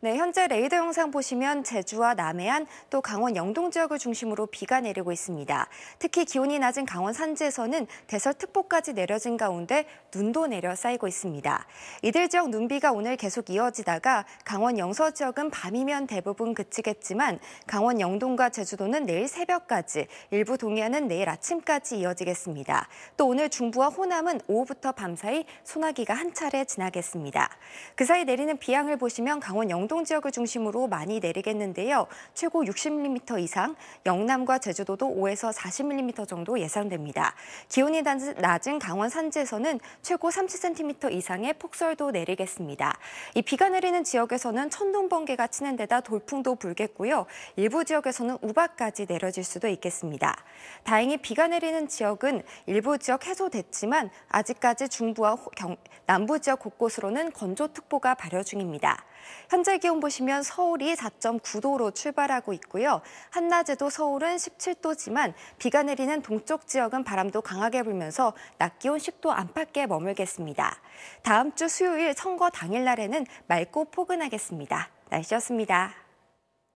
네, 현재 레이더 영상 보시면 제주와 남해안 또 강원 영동 지역을 중심으로 비가 내리고 있습니다. 특히 기온이 낮은 강원 산지에서는 대설특보까지 내려진 가운데 눈도 내려 쌓이고 있습니다. 이들 지역 눈비가 오늘 계속 이어지다가 강원 영서 지역은 밤이면 대부분 그치겠지만 강원 영동과 제주도는 내일 새벽까지 일부 동해안은 내일 아침까지 이어지겠습니다. 또 오늘 중부와 호남은 오후부터 밤사이 소나기가 한 차례 지나겠습니다. 그 사이 내리는 비양을 보시면 강원 영동 영동 지역을 중심으로 많이 내리겠는데요. 최고 60mm 이상, 영남과 제주도도 5에서 40mm 정도 예상됩니다. 기온이 낮은 강원 산지에서는 최고 30cm 이상의 폭설도 내리겠습니다. 이 비가 내리는 지역에서는 천둥 번개가 치는 데다 돌풍도 불겠고요. 일부 지역에서는 우박까지 내려질 수도 있겠습니다. 다행히 비가 내리는 지역은 일부 지역 해소됐지만 아직까지 중부와 남부 지역 곳곳으로는 건조특보가 발효 중입니다. 현재 최 기온 보시면 서울이 4.9도로 출발하고 있고요. 한낮에도 서울은 17도지만 비가 내리는 동쪽 지역은 바람도 강하게 불면서 낮 기온 10도 안팎에 머물겠습니다. 다음 주 수요일 선거 당일 날에는 맑고 포근하겠습니다. 날씨였습니다.